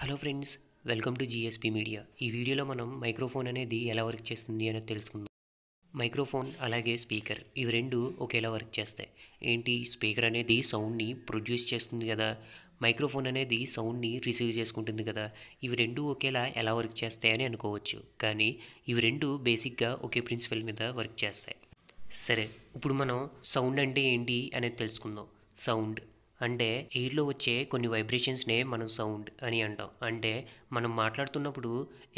hello friends welcome to GSP media ఈ వీడియోలో మనం మైక్రోఫోన్ అనేది ఎలా వర్క్ చేస్తుంది అనేది తెలుసుకుందాం మైక్రోఫోన్ అలాగే స్పీకర్ ఇవి రెండు ఒకేలా వర్క్ చేస్తాయి ఏంటి స్పీకర్ అనేది సౌండ్ని ప్రొడ్యూస్ చేస్తుంది కదా మైక్రోఫోన్ అనేది సౌండ్ని రిసీవ్ చేసుకుంటుంది కదా ఇవి రెండు ఒకేలా ఎలా వర్క్ చేస్తాయని అనుకోవచ్చు కానీ ఇవి రెండు బేసిక్గా ఒకే ప్రిన్సిపల్ మీద వర్క్ చేస్తాయి సరే ఇప్పుడు మనం సౌండ్ అంటే ఏంటి అనేది తెలుసుకుందాం సౌండ్ అంటే ఎయిర్లో వచ్చే కొన్ని వైబ్రేషన్స్నే మనం సౌండ్ అని అంటాం అంటే మనం మాట్లాడుతున్నప్పుడు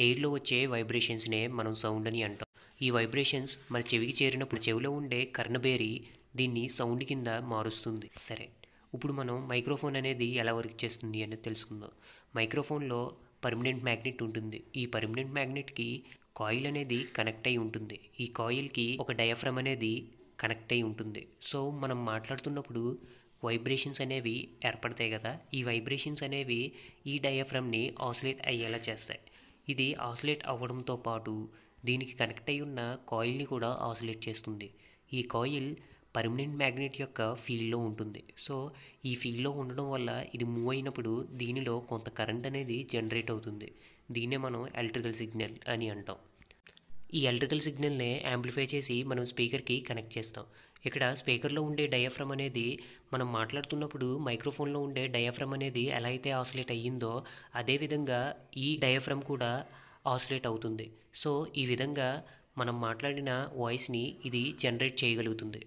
ఎయిర్లో వచ్చే వైబ్రేషన్స్నే మనం సౌండ్ అని అంటాం ఈ వైబ్రేషన్స్ మన చెవికి చేరినప్పుడు చెవిలో ఉండే కర్ణబేరి దీన్ని సౌండ్ కింద మారుస్తుంది సరే ఇప్పుడు మనం మైక్రోఫోన్ అనేది ఎలా వర్క్ చేస్తుంది అనేది తెలుసుకుందాం మైక్రోఫోన్లో పర్మనెంట్ మ్యాగ్నెట్ ఉంటుంది ఈ పర్మనెంట్ మ్యాగ్నెట్కి కాయిల్ అనేది కనెక్ట్ అయి ఉంటుంది ఈ కాయిల్కి ఒక డయాఫ్రమ్ అనేది కనెక్ట్ అయి ఉంటుంది సో మనం మాట్లాడుతున్నప్పుడు వైబ్రేషన్స్ అనేవి ఏర్పడతాయి కదా ఈ వైబ్రేషన్స్ అనేవి ఈ డయాఫ్రమ్ని ఆసిలేట్ అయ్యేలా చేస్తాయి ఇది ఆసిలేట్ అవ్వడంతో పాటు దీనికి కనెక్ట్ అయి ఉన్న కాయిల్ని కూడా ఆసిలేట్ చేస్తుంది ఈ కాయిల్ పర్మనెంట్ మ్యాగ్నెట్ యొక్క ఫీల్డ్లో ఉంటుంది సో ఈ ఫీల్డ్లో ఉండడం వల్ల ఇది మూవ్ అయినప్పుడు దీనిలో కొంత కరెంట్ అనేది జనరేట్ అవుతుంది దీన్నే మనం ఎలక్ట్రికల్ సిగ్నల్ అని అంటాం ఈ ఎలక్ట్రికల్ సిగ్నల్ని యాంప్లిఫై చేసి మనం స్పీకర్కి కనెక్ట్ చేస్తాం ఇక్కడ స్పీకర్లో ఉండే డయాఫ్రమ్ అనేది మనం మాట్లాడుతున్నప్పుడు మైక్రోఫోన్లో ఉండే డయాఫ్రమ్ అనేది ఎలా అయితే ఆసిలేట్ అయ్యిందో అదేవిధంగా ఈ డయాఫ్రమ్ కూడా ఆసిలేట్ అవుతుంది సో ఈ విధంగా మనం మాట్లాడిన వాయిస్ని ఇది జనరేట్ చేయగలుగుతుంది